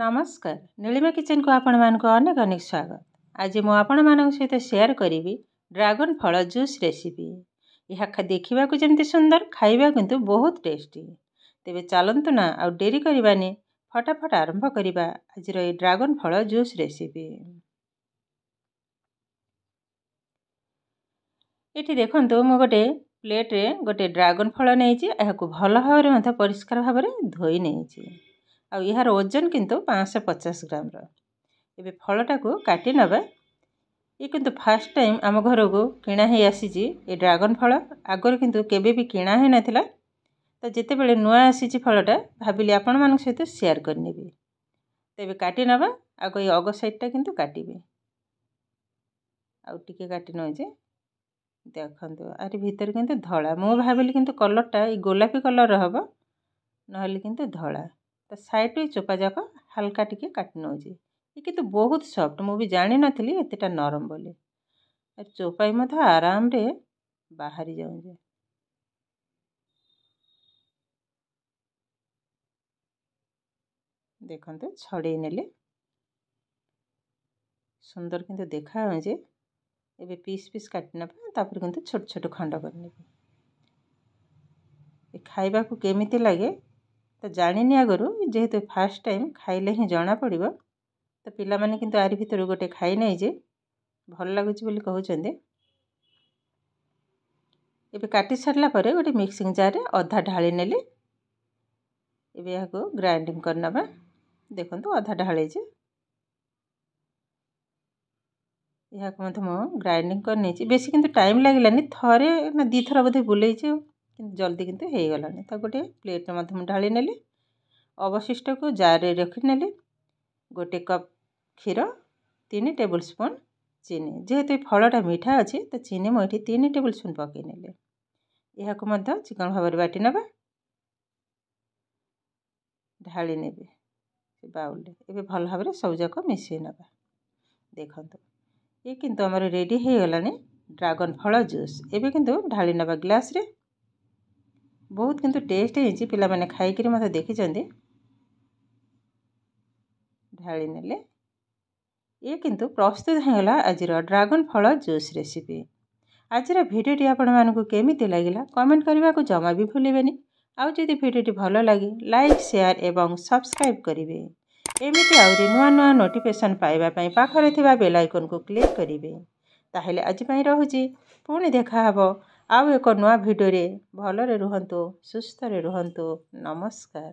ନମସ୍କାର ନୀଳିମା କିଚେନ୍କୁ ଆପଣମାନଙ୍କୁ ଅନେକ ଅନେକ ସ୍ୱାଗତ ଆଜି ମୁଁ ଆପଣମାନଙ୍କ ସହିତ ସେୟାର କରିବି ଡ୍ରାଗନ୍ ଫଳ ଜୁସ୍ ରେସିପି ଏହା ଦେଖିବାକୁ ଯେମିତି ସୁନ୍ଦର ଖାଇବା କିନ୍ତୁ ବହୁତ ଟେଷ୍ଟି ତେବେ ଚାଲନ୍ତୁ ନା ଆଉ ଡେରି କରିବାନି ଫଟାଫଟ ଆରମ୍ଭ କରିବା ଆଜିର ଏଇ ଡ୍ରାଗନ୍ ଫଳ ଜୁସ୍ ରେସିପି ଏଠି ଦେଖନ୍ତୁ ମୁଁ ଗୋଟେ ପ୍ଲେଟ୍ରେ ଗୋଟେ ଡ୍ରାଗନ୍ ଫଳ ନେଇଛି ଏହାକୁ ଭଲ ଭାବରେ ମଧ୍ୟ ପରିଷ୍କାର ଭାବରେ ଧୋଇ ନେଇଛି ଆଉ ଏହାର ଓଜନ କିନ୍ତୁ ପାଞ୍ଚଶହ ପଚାଶ ଗ୍ରାମର ଏବେ ଫଳଟାକୁ କାଟି ନେବା ଏ କିନ୍ତୁ ଫାର୍ଷ୍ଟ ଟାଇମ୍ ଆମ ଘରକୁ କିଣା ହେଇ ଆସିଛି ଏ ଡ୍ରାଗନ୍ ଫଳ ଆଗରୁ କିନ୍ତୁ କେବେ ବି କିଣା ହେଇନଥିଲା ତ ଯେତେବେଳେ ନୂଆ ଆସିଛି ଫଳଟା ଭାବିଲି ଆପଣମାନଙ୍କ ସହିତ ସେୟାର୍ କରିନେବି ତେବେ କାଟି ନେବା ଆଗ ଏଇ ଅଗ ସାଇଡ଼୍ଟା କିନ୍ତୁ କାଟିବି ଆଉ ଟିକେ କାଟି ନେଉଛି ଦେଖନ୍ତୁ ଆରି ଭିତରେ କିନ୍ତୁ ଧଳା ମୁଁ ଭାବିଲି କିନ୍ତୁ କଲର୍ଟା ଏଇ ଗୋଲାପୀ କଲର୍ର ହେବ ନହେଲେ କିନ୍ତୁ ଧଳା ତା ସାଇଡ଼୍ ଟୁ ଚୋପା ଯାକ ହାଲକା ଟିକେ କାଟି ନେଉଛି ଏ କିନ୍ତୁ ବହୁତ ସଫ୍ଟ ମୁଁ ବି ଜାଣିନଥିଲି ଏତେଟା ନରମ ବୋଲି ଆଉ ଚୋପା ବି ମଧ୍ୟ ଆରାମରେ ବାହାରି ଯାଉଛି ଦେଖନ୍ତୁ ଛଡ଼େଇ ନେଲେ ସୁନ୍ଦର କିନ୍ତୁ ଦେଖାଯାଉଛି ଏବେ ପିସ୍ ପିସ୍ କାଟି ନେବେ ତାପରେ କିନ୍ତୁ ଛୋଟ ଛୋଟ ଖଣ୍ଡ ଏ ଖାଇବାକୁ କେମିତି ଲାଗେ ତ ଜାଣିନି ଆଗରୁ ଯେହେତୁ ଫାଷ୍ଟ ଟାଇମ୍ ଖାଇଲେ ହିଁ ଜଣାପଡ଼ିବ ତ ପିଲାମାନେ କିନ୍ତୁ ଆରି ଭିତରୁ ଗୋଟେ ଖାଇନାହିଁ ଯେ ଭଲ ଲାଗୁଛି ବୋଲି କହୁଛନ୍ତି ଏବେ କାଟି ସାରିଲା ପରେ ଗୋଟେ ମିକ୍ସିଂ ଜାର୍ରେ ଅଧା ଢାଳି ନେଲି ଏବେ ଏହାକୁ ଗ୍ରାଇଣ୍ଡିଂ କରିନେବା ଦେଖନ୍ତୁ ଅଧା ଢାଳିଛି ଏହାକୁ ମଧ୍ୟ ମୁଁ ଗ୍ରାଇଣ୍ଡିଂ କରିନେଇଛି ବେଶୀ କିନ୍ତୁ ଟାଇମ୍ ଲାଗିଲାନି ଥରେ ନା ଦୁଇ ଥର ବୋଧେ ବୁଲେଇଛି ଆଉ କିନ୍ତୁ ଜଲ୍ଦି କିନ୍ତୁ ହେଇଗଲାନି ତାକୁ ଗୋଟେ ପ୍ଲେଟ୍ରେ ମଧ୍ୟ ମୁଁ ଢାଳି ନେଲି ଅବଶିଷ୍ଟକୁ ଜାର୍ରେ ରଖିନେଲି ଗୋଟେ କପ୍ କ୍ଷୀର ତିନି ଟେବୁଲ୍ ସ୍ପୁନ୍ ଚିନି ଯେହେତୁ ଏ ଫଳଟା ମିଠା ଅଛି ତ ଚିନି ମୁଁ ଏଠି ତିନି ଟେବୁଲ୍ ସ୍ପୁନ୍ ପକେଇ ନେଲି ଏହାକୁ ମଧ୍ୟ ଚିକେନ୍ ଭାବରେ ବାଟି ନେବା ଢାଳି ନେବି ବାଉଲ୍ରେ ଏବେ ଭଲ ଭାବରେ ସବୁଯାକ ମିଶାଇ ନେବା ଦେଖନ୍ତୁ ଏ କିନ୍ତୁ ଆମର ରେଡ଼ି ହେଇଗଲାଣି ଡ୍ରାଗନ୍ ଫଳ ଜୁସ୍ ଏବେ କିନ୍ତୁ ଢାଳି ନେବା ଗ୍ଲାସ୍ରେ ବହୁତ କିନ୍ତୁ ଟେଷ୍ଟ ହେଇଛି ପିଲାମାନେ ଖାଇକରି ମୋତେ ଦେଖିଛନ୍ତି ଢାଳି ନେଲେ ଇଏ କିନ୍ତୁ ପ୍ରସ୍ତୁତ ହେଇଗଲା ଆଜିର ଡ୍ରାଗନ୍ ଫଳ ଜୁସ୍ ରେସିପି ଆଜିର ଭିଡ଼ିଓଟି ଆପଣମାନଙ୍କୁ କେମିତି ଲାଗିଲା କମେଣ୍ଟ କରିବାକୁ ଜମା ବି ଭୁଲିବେନି ଆଉ ଯଦି ଭିଡ଼ିଓଟି ଭଲ ଲାଗେ ଲାଇକ୍ ସେୟାର୍ ଏବଂ ସବସ୍କ୍ରାଇବ୍ କରିବେ ଏମିତି ଆହୁରି ନୂଆ ନୂଆ ନୋଟିଫିକେସନ୍ ପାଇବା ପାଇଁ ପାଖରେ ଥିବା ବେଲ୍ ଆଇକନ୍କୁ କ୍ଲିକ୍ କରିବେ ତାହେଲେ ଆଜି ପାଇଁ ରହୁଛି ପୁଣି ଦେଖାହେବ ଆଉ ଏକ ନୂଆ ଭିଡ଼ିଓରେ ଭଲରେ ରୁହନ୍ତୁ ସୁସ୍ଥରେ ରୁହନ୍ତୁ ନମସ୍କାର